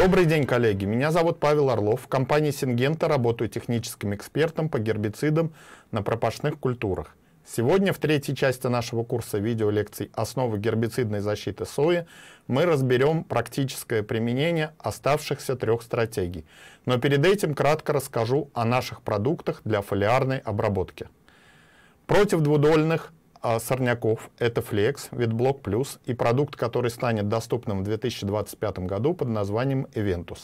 Добрый день, коллеги. Меня зовут Павел Орлов. В компании Сингента работаю техническим экспертом по гербицидам на пропашных культурах. Сегодня в третьей части нашего курса видеолекций «Основы гербицидной защиты сои» мы разберем практическое применение оставшихся трех стратегий. Но перед этим кратко расскажу о наших продуктах для фолиарной обработки. Против двудольных а сорняков – это Flex, Видблок+ Плюс и продукт, который станет доступным в 2025 году под названием Eventus,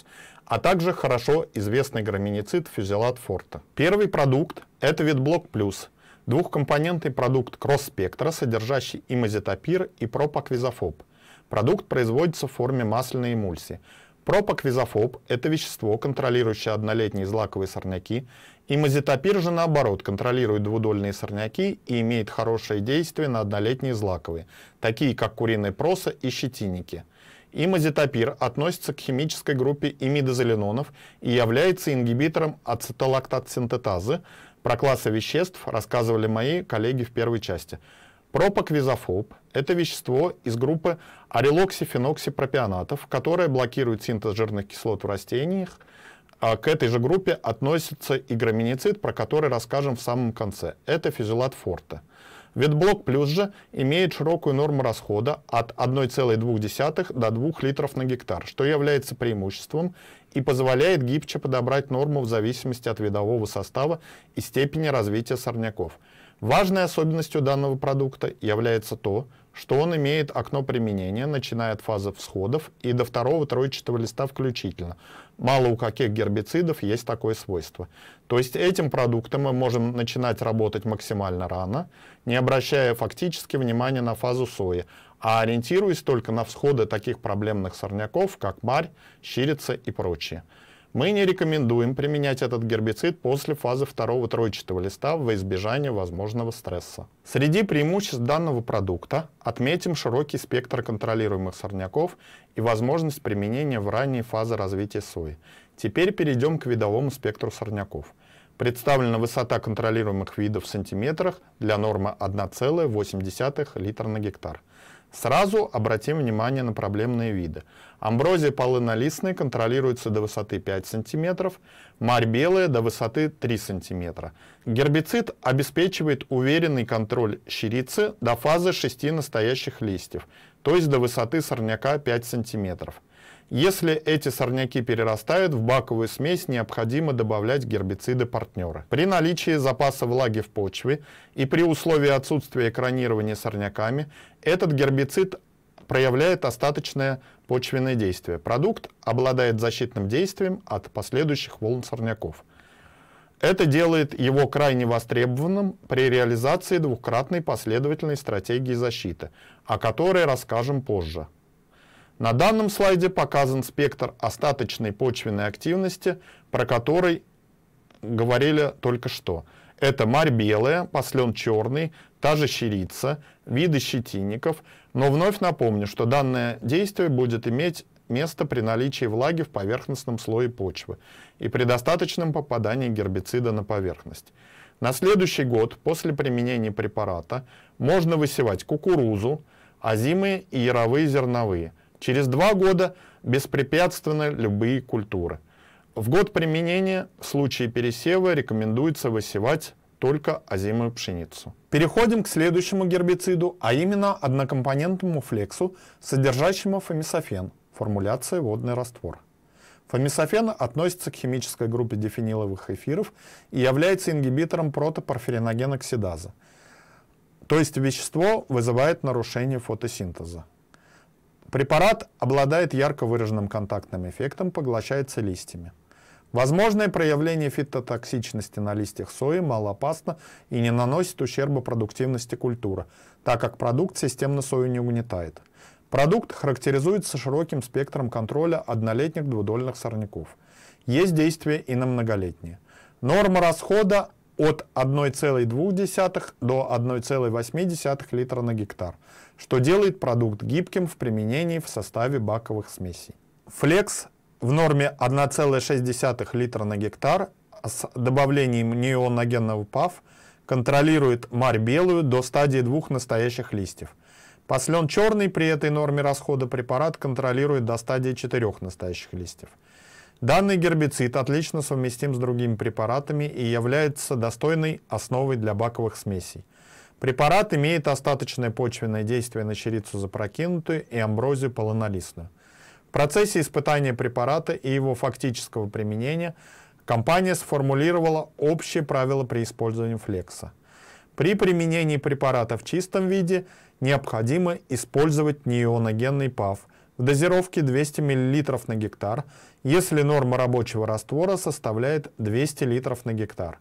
а также хорошо известный граминицид фюзелат Форта. Первый продукт – это Видблок+. Плюс, двухкомпонентный продукт кросс-спектра, содержащий и и пропаквизофоб. Продукт производится в форме масляной эмульсии – Пропоквизофоб – это вещество, контролирующее однолетние злаковые сорняки, и мазитопир же, наоборот, контролирует двудольные сорняки и имеет хорошее действие на однолетние злаковые, такие как куриные проса и щетинники. Имазитопир относится к химической группе имидозолинонов и является ингибитором ацетолактат синтетазы. Про классы веществ рассказывали мои коллеги в первой части – Пропоквизофоб – это вещество из группы орелоксифеноксипропионатов, которое блокирует синтез жирных кислот в растениях. А к этой же группе относится и граминицид, про который расскажем в самом конце. Это физелат форта. Ветблок плюс же имеет широкую норму расхода от 1,2 до 2 литров на гектар, что является преимуществом и позволяет гибче подобрать норму в зависимости от видового состава и степени развития сорняков – Важной особенностью данного продукта является то, что он имеет окно применения, начиная от фазы всходов и до второго тройчатого листа включительно. Мало у каких гербицидов есть такое свойство. То есть этим продуктом мы можем начинать работать максимально рано, не обращая фактически внимания на фазу сои, а ориентируясь только на всходы таких проблемных сорняков, как марь, щирица и прочие. Мы не рекомендуем применять этот гербицид после фазы второго тройчатого листа во избежание возможного стресса. Среди преимуществ данного продукта отметим широкий спектр контролируемых сорняков и возможность применения в ранней фазе развития сои. Теперь перейдем к видовому спектру сорняков. Представлена высота контролируемых видов в сантиметрах для нормы 1,8 литра на гектар. Сразу обратим внимание на проблемные виды. Амброзия полынолистная контролируется до высоты 5 см, марь белая до высоты 3 см. Гербицид обеспечивает уверенный контроль щерицы до фазы 6 настоящих листьев, то есть до высоты сорняка 5 см. Если эти сорняки перерастают, в баковую смесь необходимо добавлять гербициды-партнеры. При наличии запаса влаги в почве и при условии отсутствия экранирования сорняками, этот гербицид проявляет остаточное почвенное действие. Продукт обладает защитным действием от последующих волн сорняков. Это делает его крайне востребованным при реализации двукратной последовательной стратегии защиты, о которой расскажем позже. На данном слайде показан спектр остаточной почвенной активности, про который говорили только что. Это марь белая, послен черный, та же щерица, виды щетинников, но вновь напомню, что данное действие будет иметь место при наличии влаги в поверхностном слое почвы и при достаточном попадании гербицида на поверхность. На следующий год после применения препарата можно высевать кукурузу, озимые и яровые зерновые – Через два года беспрепятственно любые культуры. В год применения в случае пересева рекомендуется высевать только озимую пшеницу. Переходим к следующему гербициду, а именно однокомпонентному флексу, содержащему фомисофен, формуляция водный раствор. Фомисофен относится к химической группе дифениловых эфиров и является ингибитором протопорфириногеноксидаза, то есть вещество вызывает нарушение фотосинтеза. Препарат обладает ярко выраженным контактным эффектом, поглощается листьями. Возможное проявление фитотоксичности на листьях сои мало опасно и не наносит ущерба продуктивности культуры, так как продукт системно сою не угнетает. Продукт характеризуется широким спектром контроля однолетних двудольных сорняков. Есть действие и на многолетние. Норма расхода от 1,2 до 1,8 литра на гектар, что делает продукт гибким в применении в составе баковых смесей. Флекс в норме 1,6 литра на гектар с добавлением неоногенного ПАВ контролирует марь белую до стадии двух настоящих листьев. Послен черный при этой норме расхода препарат контролирует до стадии четырех настоящих листьев. Данный гербицид отлично совместим с другими препаратами и является достойной основой для баковых смесей. Препарат имеет остаточное почвенное действие на щерицу запрокинутую и амброзию полонолистную. В процессе испытания препарата и его фактического применения компания сформулировала общие правила при использовании флекса. При применении препарата в чистом виде необходимо использовать неоногенный ПАВ – в дозировке 200 мл на гектар, если норма рабочего раствора составляет 200 литров на гектар.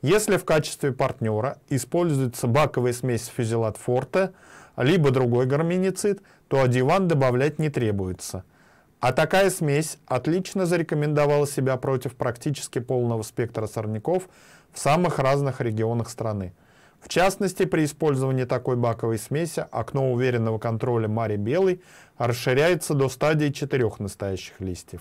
Если в качестве партнера используется баковая смесь фюзелат форте, либо другой гарминицид, то одиван добавлять не требуется. А такая смесь отлично зарекомендовала себя против практически полного спектра сорняков в самых разных регионах страны. В частности, при использовании такой баковой смеси окно уверенного контроля Мари Белой расширяется до стадии четырех настоящих листьев.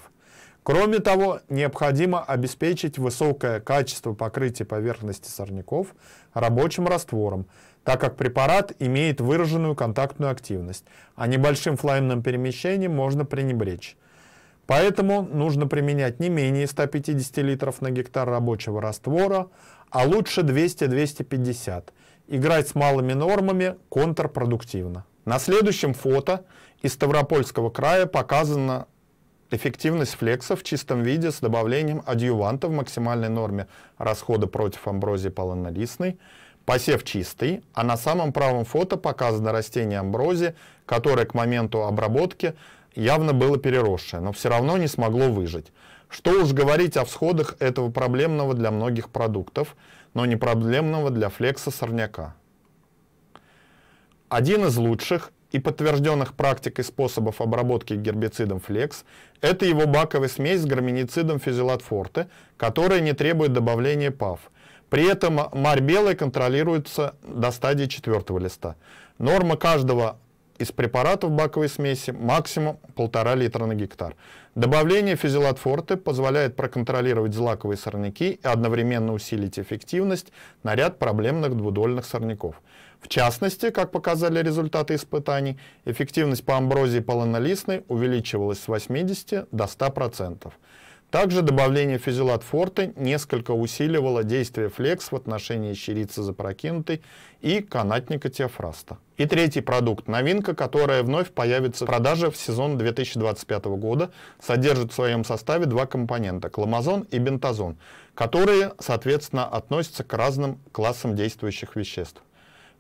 Кроме того, необходимо обеспечить высокое качество покрытия поверхности сорняков рабочим раствором, так как препарат имеет выраженную контактную активность, а небольшим флайменным перемещением можно пренебречь. Поэтому нужно применять не менее 150 литров на гектар рабочего раствора, а лучше 200-250. Играть с малыми нормами контрпродуктивно. На следующем фото из Ставропольского края показана эффективность флекса в чистом виде с добавлением адъюванта в максимальной норме расхода против амброзии полонолистной. Посев чистый, а на самом правом фото показано растение амброзии, которое к моменту обработки – явно было переросшее, но все равно не смогло выжить. Что уж говорить о всходах этого проблемного для многих продуктов, но не проблемного для флекса сорняка. Один из лучших и подтвержденных практикой способов обработки гербицидом флекс – это его баковая смесь с граминицидом физилатфорте, которая не требует добавления ПАВ. При этом марь белая контролируется до стадии четвертого листа. Норма каждого из препаратов баковой смеси максимум 1,5 литра на гектар. Добавление физилат позволяет проконтролировать злаковые сорняки и одновременно усилить эффективность на ряд проблемных двудольных сорняков. В частности, как показали результаты испытаний, эффективность по амброзии полонолистной увеличивалась с 80 до 100%. Также добавление фюзелат-форта несколько усиливало действие флекс в отношении щерицы запрокинутой и канатника теофраста. И третий продукт – новинка, которая вновь появится в продаже в сезон 2025 года, содержит в своем составе два компонента – кламазон и бентазон, которые, соответственно, относятся к разным классам действующих веществ.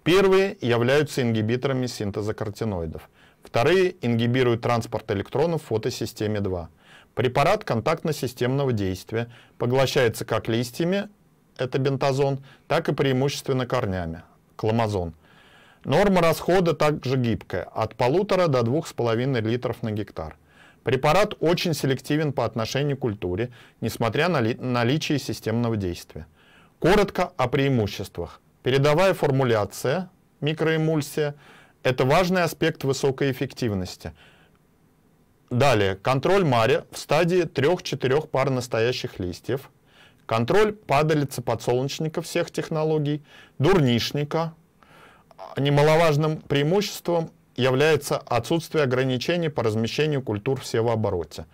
Первые являются ингибиторами синтеза каротиноидов. Вторые ингибируют транспорт электронов в фотосистеме 2. Препарат контактно-системного действия поглощается как листьями, это бентазон, так и преимущественно корнями, кламазон. Норма расхода также гибкая, от 1,5 до 2,5 литров на гектар. Препарат очень селективен по отношению к культуре, несмотря на наличие системного действия. Коротко о преимуществах. Передовая формуляция, микроэмульсия, это важный аспект высокой эффективности – Далее, контроль маря в стадии 3-4 пар настоящих листьев, контроль падалицы подсолнечника всех технологий, дурнишника. Немаловажным преимуществом является отсутствие ограничений по размещению культур в севообороте.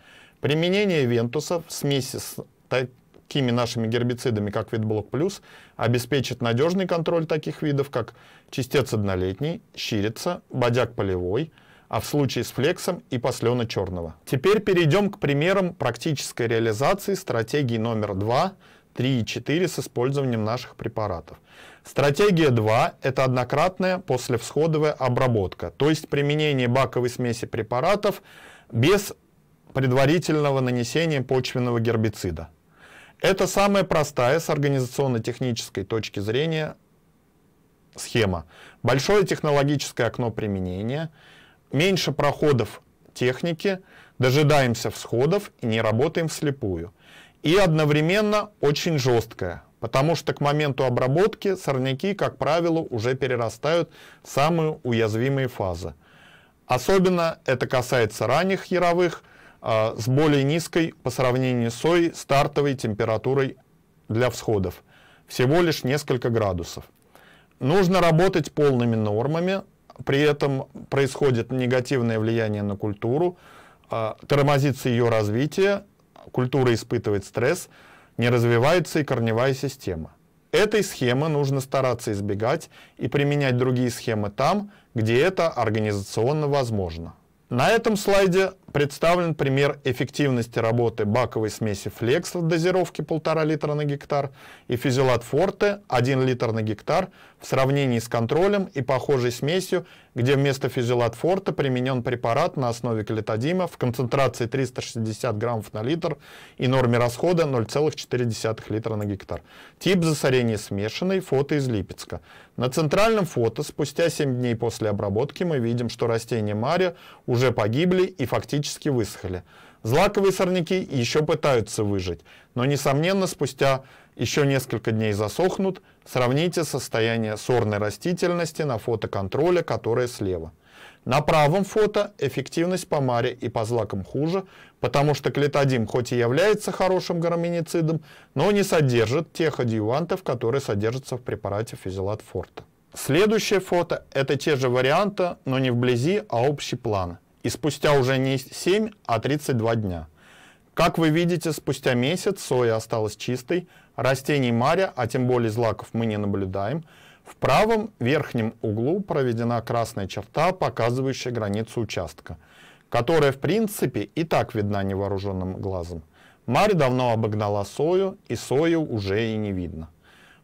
Применение вентусов в смеси с такими нашими гербицидами, как Видблок Плюс, обеспечит надежный контроль таких видов, как чистец однолетний, щирица, бодяк полевой – а в случае с флексом и послена черного. Теперь перейдем к примерам практической реализации стратегии номер 2, 3 и 4 с использованием наших препаратов. Стратегия 2 – это однократная послевсходовая обработка, то есть применение баковой смеси препаратов без предварительного нанесения почвенного гербицида. Это самая простая с организационно-технической точки зрения схема. Большое технологическое окно применения – меньше проходов техники, дожидаемся всходов и не работаем вслепую. И одновременно очень жесткое, потому что к моменту обработки сорняки, как правило, уже перерастают в самые уязвимые фазы. Особенно это касается ранних яровых э, с более низкой по сравнению с сой стартовой температурой для всходов, всего лишь несколько градусов. Нужно работать полными нормами, при этом происходит негативное влияние на культуру, а, тормозится ее развитие, культура испытывает стресс, не развивается и корневая система. Этой схемы нужно стараться избегать и применять другие схемы там, где это организационно возможно. На этом слайде Представлен пример эффективности работы баковой смеси Flex в дозировке 1,5 литра на гектар и Физилат Forte 1 литр на гектар в сравнении с контролем и похожей смесью, где вместо Физилат Forte применен препарат на основе калитодима в концентрации 360 граммов на литр и норме расхода 0,4 литра на гектар. Тип засорения смешанный, фото из Липецка. На центральном фото спустя 7 дней после обработки мы видим, что растения Мария уже погибли и фактически практически высохли. Злаковые сорняки еще пытаются выжить, но, несомненно, спустя еще несколько дней засохнут. Сравните состояние сорной растительности на фото контроля, которое слева. На правом фото эффективность по маре и по злакам хуже, потому что клетодим хоть и является хорошим горминицидом, но не содержит тех адъювантов, которые содержатся в препарате физилат форта. Следующее фото – это те же варианты, но не вблизи, а общий план и спустя уже не 7, а 32 дня. Как вы видите, спустя месяц соя осталась чистой, растений маря, а тем более злаков, мы не наблюдаем. В правом верхнем углу проведена красная черта, показывающая границу участка, которая в принципе и так видна невооруженным глазом. Марь давно обогнала сою, и сою уже и не видно.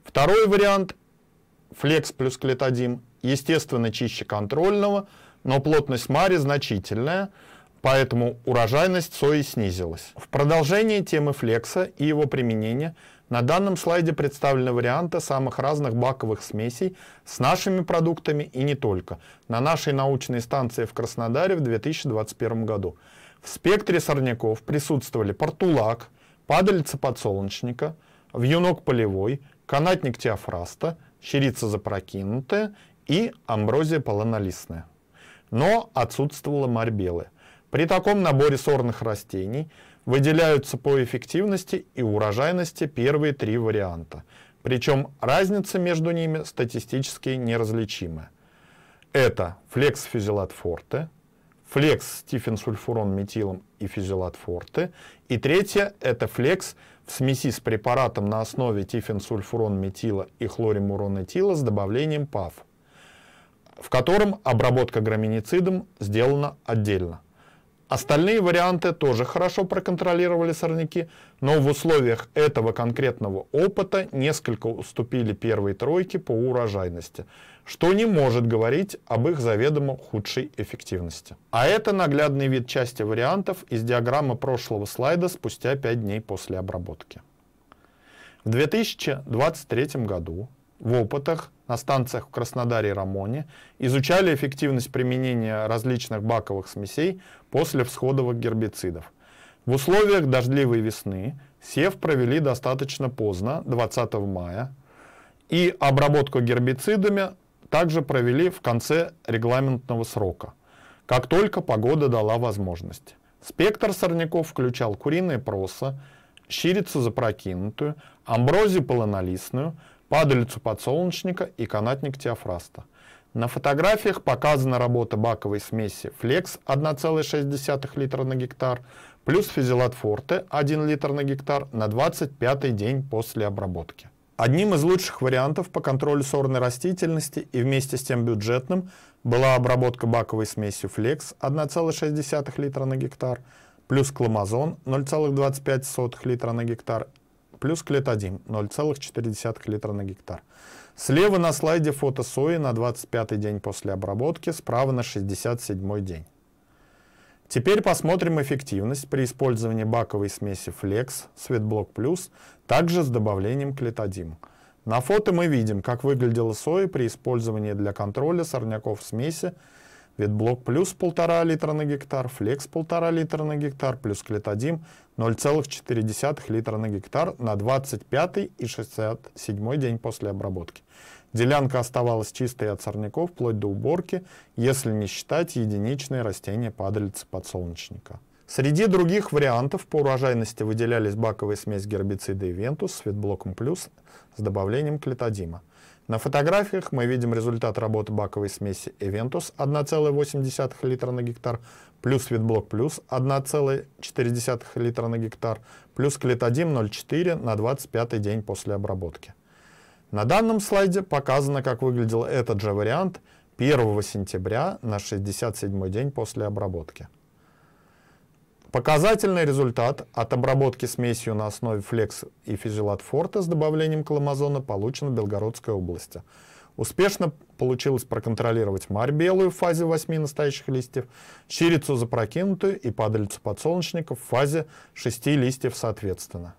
Второй вариант – флекс плюс клетодим, естественно чище контрольного – но плотность мари значительная, поэтому урожайность сои снизилась. В продолжение темы флекса и его применения на данном слайде представлены варианты самых разных баковых смесей с нашими продуктами и не только на нашей научной станции в Краснодаре в 2021 году. В спектре сорняков присутствовали портулак, падалица подсолнечника, вьюнок полевой, канатник теофраста, щерица запрокинутая и амброзия полонолистная но отсутствовала марь белая. При таком наборе сорных растений выделяются по эффективности и урожайности первые три варианта. Причем разница между ними статистически неразличима. Это флекс фюзелат форте, флекс стифенсульфурон метилом и фюзелат форте. И третье – это флекс в смеси с препаратом на основе тифенсульфурон метила и хлоримуронэтила с добавлением ПАФ – в котором обработка граминицидом сделана отдельно. Остальные варианты тоже хорошо проконтролировали сорняки, но в условиях этого конкретного опыта несколько уступили первой тройке по урожайности, что не может говорить об их заведомо худшей эффективности. А это наглядный вид части вариантов из диаграммы прошлого слайда спустя 5 дней после обработки. В 2023 году в опытах на станциях в Краснодаре и Рамоне, изучали эффективность применения различных баковых смесей после всходовых гербицидов. В условиях дождливой весны сев провели достаточно поздно, 20 мая, и обработку гербицидами также провели в конце регламентного срока, как только погода дала возможность. Спектр сорняков включал куриные проса, щирицу запрокинутую, амброзию полонолистную, падалицу подсолнечника и канатник теофраста. На фотографиях показана работа баковой смеси Flex 1,6 литра на гектар плюс физелат Форте 1 литр на гектар на 25 день после обработки. Одним из лучших вариантов по контролю сорной растительности и вместе с тем бюджетным была обработка баковой смесью Flex 1,6 литра на гектар плюс кламазон 0,25 литра на гектар плюс клетодим 0,4 литра на гектар. Слева на слайде фото сои на 25 день после обработки, справа на 67 день. Теперь посмотрим эффективность при использовании баковой смеси Flex, Светблок Плюс, также с добавлением клетодима. На фото мы видим, как выглядела соя при использовании для контроля сорняков смеси Ветблок плюс 1,5 литра на гектар, флекс 1,5 литра на гектар, плюс клетодим 0,4 литра на гектар на 25 и 67 день после обработки. Делянка оставалась чистой от сорняков вплоть до уборки, если не считать единичные растения падалицы подсолнечника. Среди других вариантов по урожайности выделялись баковая смесь гербицида и вентус с фитблоком плюс с добавлением клетодима. На фотографиях мы видим результат работы баковой смеси Eventus 1,8 литра на гектар, плюс Витблок плюс 1,4 литра на гектар, плюс клетодим 0,4 на 25 день после обработки. На данном слайде показано, как выглядел этот же вариант 1 сентября на 67 день после обработки. Показательный результат от обработки смесью на основе флекс и Физилат форта с добавлением Кламазона получен в Белгородской области. Успешно получилось проконтролировать марь белую в фазе 8 настоящих листьев, щирицу запрокинутую и падальцу подсолнечника в фазе 6 листьев соответственно.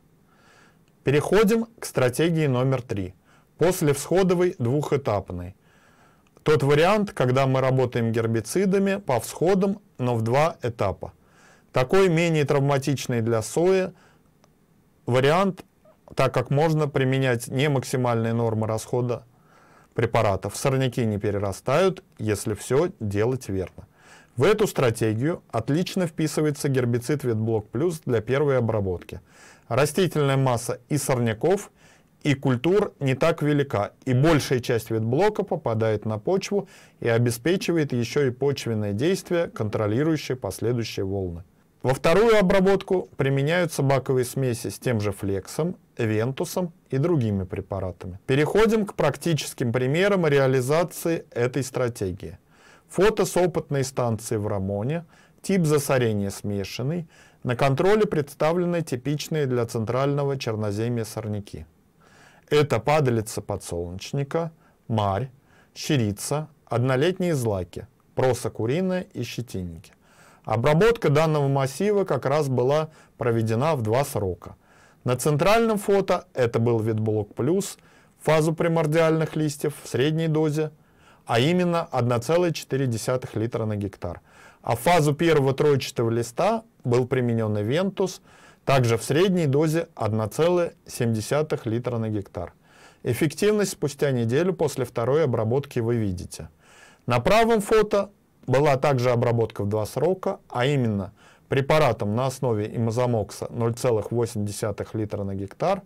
Переходим к стратегии номер 3. После всходовой двухэтапной. Тот вариант, когда мы работаем гербицидами по всходам, но в два этапа. Такой менее травматичный для сои вариант, так как можно применять не максимальные нормы расхода препаратов. Сорняки не перерастают, если все делать верно. В эту стратегию отлично вписывается гербицид Ветблок Плюс для первой обработки. Растительная масса и сорняков, и культур не так велика, и большая часть ветблока попадает на почву и обеспечивает еще и почвенное действие, контролирующее последующие волны. Во вторую обработку применяются баковые смеси с тем же флексом, вентусом и другими препаратами. Переходим к практическим примерам реализации этой стратегии. Фото с опытной станции в Рамоне, тип засорения смешанный, на контроле представлены типичные для центрального черноземья сорняки. Это падалица подсолнечника, марь, щерица, однолетние злаки, проса куриная и щетинники. Обработка данного массива как раз была проведена в два срока. На центральном фото это был Витблок плюс, фазу примордиальных листьев в средней дозе, а именно 1,4 литра на гектар. А фазу первого тройчатого листа был применен Вентус, также в средней дозе 1,7 литра на гектар. Эффективность спустя неделю после второй обработки вы видите. На правом фото была также обработка в два срока, а именно препаратом на основе имазамокса 0,8 литра на гектар,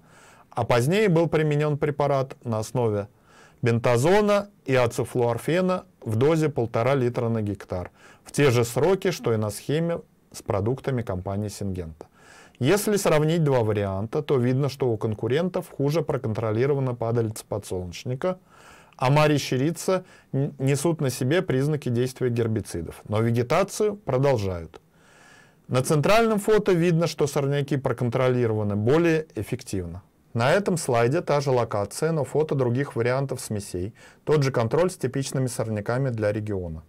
а позднее был применен препарат на основе бентазона и ацифлуорфена в дозе 1,5 литра на гектар, в те же сроки, что и на схеме с продуктами компании Сингента. Если сравнить два варианта, то видно, что у конкурентов хуже проконтролирована падалица подсолнечника – а щерица несут на себе признаки действия гербицидов, но вегетацию продолжают. На центральном фото видно, что сорняки проконтролированы более эффективно. На этом слайде та же локация, но фото других вариантов смесей. Тот же контроль с типичными сорняками для региона.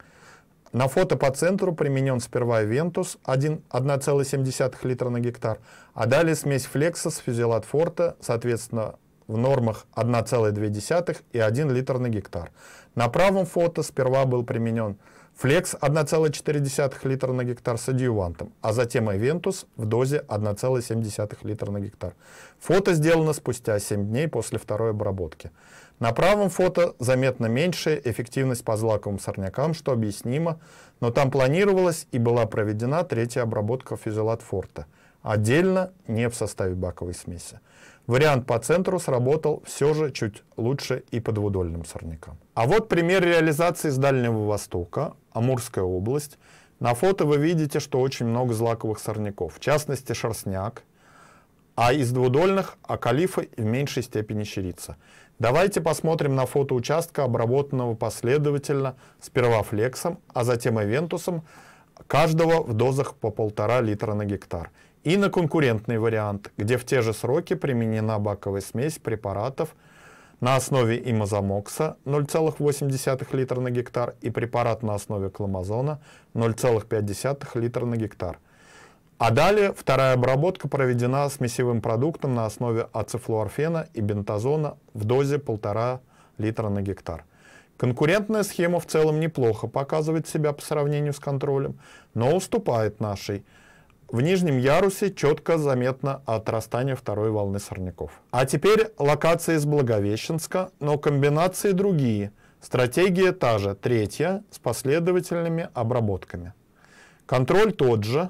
На фото по центру применен сперва Вентус 1,7 литра на гектар, а далее смесь Флекса с фюзелат Форта, соответственно в нормах 1,2 и 1 литр на гектар. На правом фото сперва был применен Flex 1,4 литра на гектар с адъювантом, а затем Эвентус в дозе 1,7 литра на гектар. Фото сделано спустя 7 дней после второй обработки. На правом фото заметно меньшая эффективность по злаковым сорнякам, что объяснимо, но там планировалась и была проведена третья обработка физилатфорта отдельно не в составе баковой смеси. Вариант по центру сработал все же чуть лучше и под двудольным сорняком. А вот пример реализации с Дальнего Востока, Амурская область. На фото вы видите, что очень много злаковых сорняков, в частности шерстняк, а из двудольных – акалифы в меньшей степени щерица. Давайте посмотрим на фото участка, обработанного последовательно, сперва флексом, а затем эвентусом, каждого в дозах по полтора литра на гектар и на конкурентный вариант, где в те же сроки применена баковая смесь препаратов на основе имазамокса 0,8 литра на гектар и препарат на основе кламазона 0,5 литра на гектар. А далее вторая обработка проведена смесевым продуктом на основе ацефлуорфена и бентазона в дозе 1,5 литра на гектар. Конкурентная схема в целом неплохо показывает себя по сравнению с контролем, но уступает нашей – в нижнем ярусе четко заметно отрастание второй волны сорняков. А теперь локация из Благовещенска, но комбинации другие. Стратегия та же, третья, с последовательными обработками. Контроль тот же,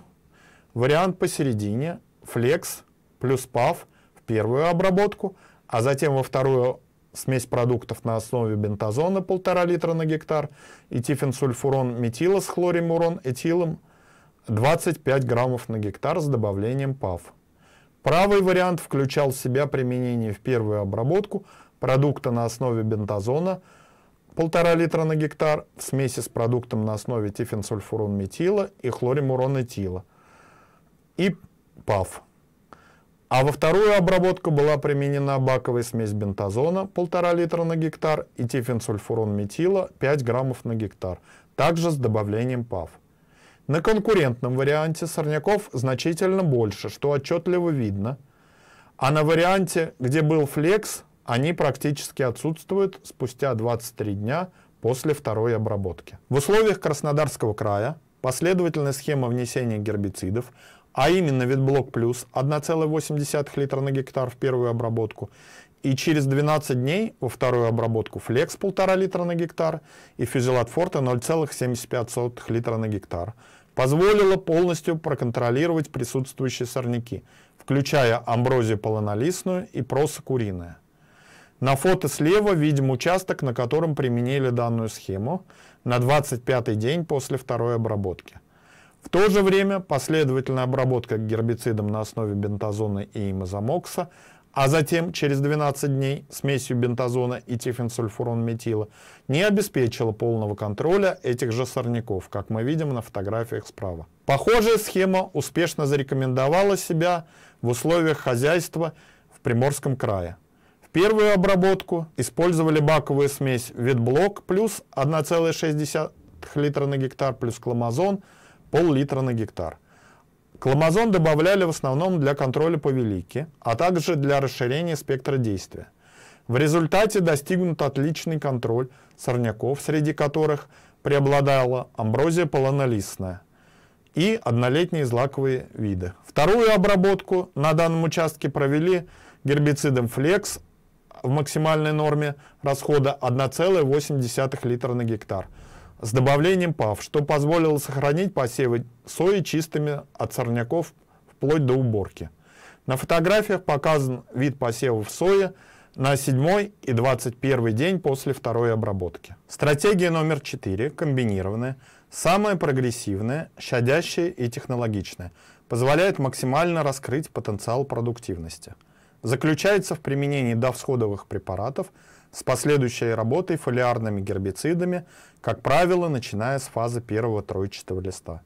вариант посередине, флекс плюс пав в первую обработку, а затем во вторую смесь продуктов на основе бентазона 1,5 литра на гектар и тифенсульфурон метила с хлоримурон этилом – 25 граммов на гектар с добавлением ПАВ. Правый вариант включал в себя применение в первую обработку продукта на основе бентазона 1,5 литра на гектар в смеси с продуктом на основе тифенсульфурон-метила и хлоримурон-этила и ПАВ. А во вторую обработку была применена баковая смесь бентазона 1,5 литра на гектар и тифенсульфурон-метила 5 граммов на гектар, также с добавлением ПАВ. На конкурентном варианте сорняков значительно больше, что отчетливо видно. А на варианте, где был флекс, они практически отсутствуют спустя 23 дня после второй обработки. В условиях Краснодарского края последовательная схема внесения гербицидов, а именно Витблок Плюс 1,8 литра на гектар в первую обработку и через 12 дней во вторую обработку флекс 1,5 литра на гектар и физилат форта 0,75 литра на гектар – позволило полностью проконтролировать присутствующие сорняки, включая амброзию полонолистную и просокуриная. На фото слева видим участок, на котором применили данную схему на 25-й день после второй обработки. В то же время последовательная обработка гербицидом на основе бентазона и имазомокса а затем через 12 дней смесью бентазона и тифенсульфурон-метила, не обеспечила полного контроля этих же сорняков, как мы видим на фотографиях справа. Похожая схема успешно зарекомендовала себя в условиях хозяйства в Приморском крае. В первую обработку использовали баковую смесь Витблок плюс 1,6 литра на гектар плюс кломазон пол-литра на гектар – Хломозон добавляли в основном для контроля по повелики, а также для расширения спектра действия. В результате достигнут отличный контроль сорняков, среди которых преобладала амброзия полонолистная и однолетние злаковые виды. Вторую обработку на данном участке провели гербицидом «Флекс» в максимальной норме расхода 1,8 литра на гектар – с добавлением ПАВ, что позволило сохранить посевы сои чистыми от сорняков вплоть до уборки. На фотографиях показан вид посевов сои на 7 и 21 день после второй обработки. Стратегия номер 4, комбинированная, самая прогрессивная, щадящая и технологичная, позволяет максимально раскрыть потенциал продуктивности. Заключается в применении довсходовых препаратов – с последующей работой фолиарными гербицидами, как правило, начиная с фазы первого тройчатого листа.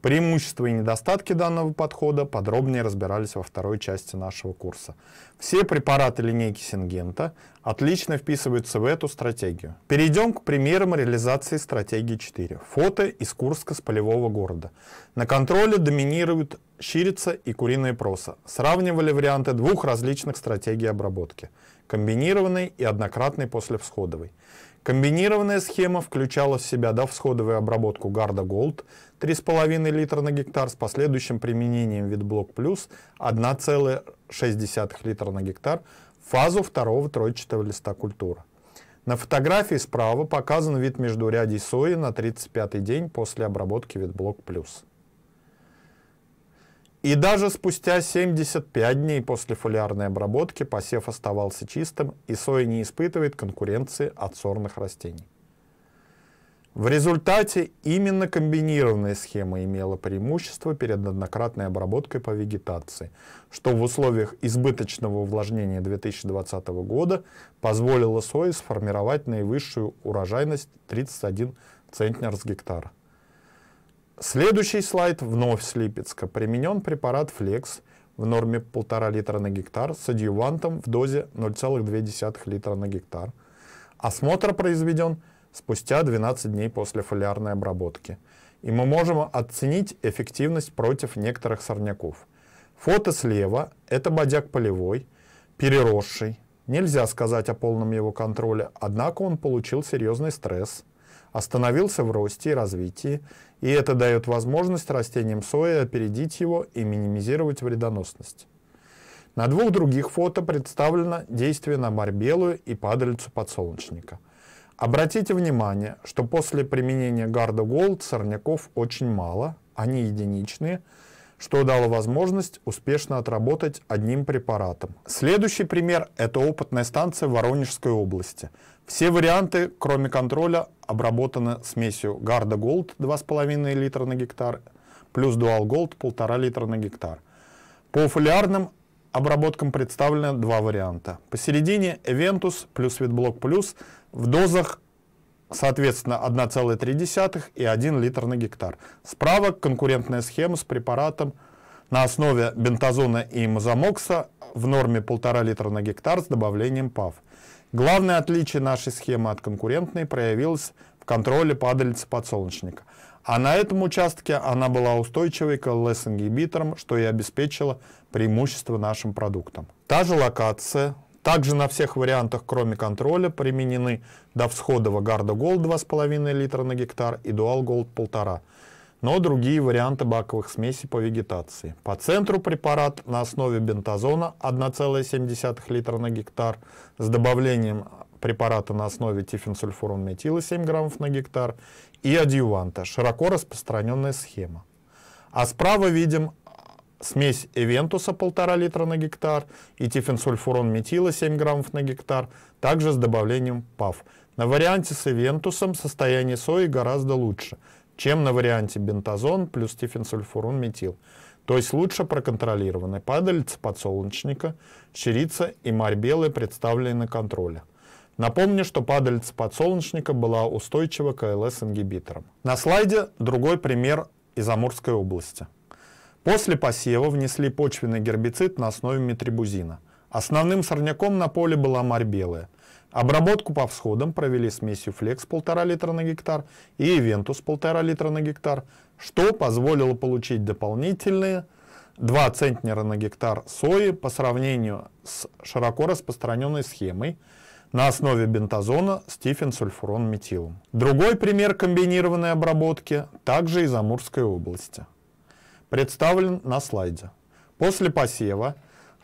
Преимущества и недостатки данного подхода подробнее разбирались во второй части нашего курса. Все препараты линейки Сингента отлично вписываются в эту стратегию. Перейдем к примерам реализации стратегии 4. Фото из Курска с полевого города. На контроле доминируют щирица и куриные проса. Сравнивали варианты двух различных стратегий обработки – комбинированной и однократной после всходовой. Комбинированная схема включала в себя довсходовую обработку Гарда Голд 3,5 литра на гектар с последующим применением Витблок Плюс 1,6 литра на гектар фазу второго тройчатого листа культуры. На фотографии справа показан вид между междурядий сои на 35-й день после обработки Витблок Плюс. И даже спустя 75 дней после фолиарной обработки посев оставался чистым, и соя не испытывает конкуренции от сорных растений. В результате именно комбинированная схема имела преимущество перед однократной обработкой по вегетации, что в условиях избыточного увлажнения 2020 года позволило сое сформировать наивысшую урожайность 31 центнер с гектара. Следующий слайд вновь с Липецка. Применен препарат «Флекс» в норме 1,5 литра на гектар с адъювантом в дозе 0,2 литра на гектар. Осмотр произведен спустя 12 дней после фолиарной обработки. И мы можем оценить эффективность против некоторых сорняков. Фото слева – это бодяк полевой, переросший. Нельзя сказать о полном его контроле, однако он получил серьезный стресс – остановился в росте и развитии, и это дает возможность растениям сои опередить его и минимизировать вредоносность. На двух других фото представлено действие на барбелую и падалицу подсолнечника. Обратите внимание, что после применения гарда голд сорняков очень мало, они единичные, что дало возможность успешно отработать одним препаратом. Следующий пример – это опытная станция в Воронежской области. Все варианты, кроме контроля, обработаны смесью Garda Gold 2,5 литра на гектар плюс Dual Gold 1,5 литра на гектар. По фолиарным обработкам представлены два варианта. Посередине Eventus плюс Ветблок плюс в дозах соответственно 1,3 и 1 литр на гектар. Справа конкурентная схема с препаратом на основе бентазона и мазомокса в норме 1,5 литра на гектар с добавлением ПАВ. Главное отличие нашей схемы от конкурентной проявилось в контроле падалицы подсолнечника. А на этом участке она была устойчивой к ЛС-ингибиторам, что и обеспечило преимущество нашим продуктам. Та же локация, также на всех вариантах, кроме контроля, применены до всходова Гарда Голд 2,5 литра на гектар и Дуал Голд 1,5, но другие варианты баковых смесей по вегетации. По центру препарат на основе бентазона 1,7 литра на гектар с добавлением препарата на основе тифенсульфурон-метила 7 граммов на гектар и адъюванта, широко распространенная схема. А справа видим смесь Эвентуса полтора литра на гектар и тифенсульфурон метила 7 граммов на гектар, также с добавлением ПАВ. На варианте с Эвентусом состояние сои гораздо лучше, чем на варианте бентазон плюс тифенсульфурон метил. То есть лучше проконтролированы падальцы подсолнечника, черица и марь белая представлены на контроле. Напомню, что падальца подсолнечника была устойчива к ЛС-ингибиторам. На слайде другой пример из Амурской области. После посева внесли почвенный гербицид на основе метрибузина. Основным сорняком на поле была марь белая. Обработку по всходам провели смесью флекс 1,5 литра на гектар и ивентус 1,5 литра на гектар, что позволило получить дополнительные 2 центнера на гектар сои по сравнению с широко распространенной схемой на основе бентазона с тифенсульфурон-метилом. Другой пример комбинированной обработки также из Амурской области представлен на слайде. После посева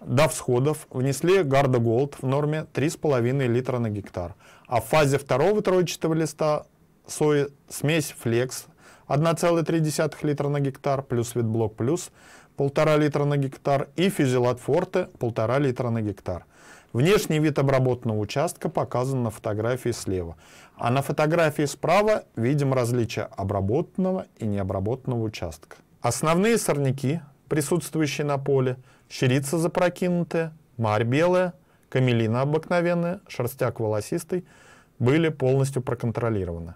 до всходов внесли гардоголд в норме 3,5 литра на гектар, а в фазе второго тройчатого листа сои смесь флекс 1,3 литра на гектар плюс витблок плюс 1,5 литра на гектар и фюзелат форте 1,5 литра на гектар. Внешний вид обработанного участка показан на фотографии слева, а на фотографии справа видим различие обработанного и необработанного участка. Основные сорняки, присутствующие на поле, щерица запрокинутая, марь белая, камелина обыкновенная, шерстяк волосистый, были полностью проконтролированы.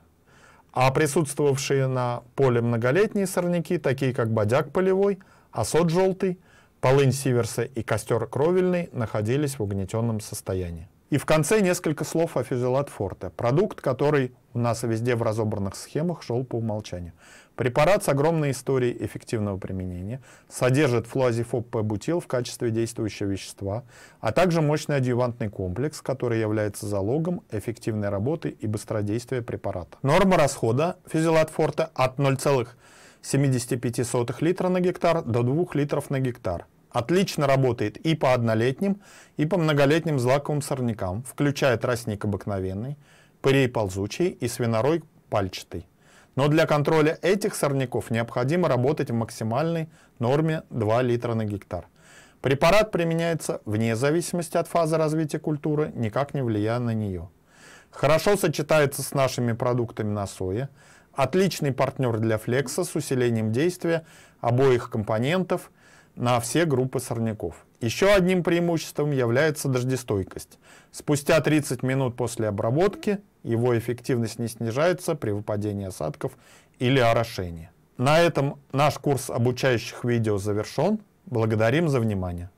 А присутствовавшие на поле многолетние сорняки, такие как бодяк полевой, осот желтый, полынь сиверса и костер кровельный, находились в угнетенном состоянии. И в конце несколько слов о фюзелат форте, продукт, который у нас везде в разобранных схемах шел по умолчанию. Препарат с огромной историей эффективного применения содержит флуазифоб бутил в качестве действующего вещества, а также мощный адъювантный комплекс, который является залогом эффективной работы и быстродействия препарата. Норма расхода физилатфорта от 0,75 литра на гектар до 2 литров на гектар. Отлично работает и по однолетним, и по многолетним злаковым сорнякам, включая тростник обыкновенный, пырей ползучий и свинорой пальчатый. Но для контроля этих сорняков необходимо работать в максимальной норме 2 литра на гектар. Препарат применяется вне зависимости от фазы развития культуры, никак не влияя на нее. Хорошо сочетается с нашими продуктами на сое. Отличный партнер для флекса с усилением действия обоих компонентов на все группы сорняков. Еще одним преимуществом является дождестойкость. Спустя 30 минут после обработки его эффективность не снижается при выпадении осадков или орошении. На этом наш курс обучающих видео завершен. Благодарим за внимание.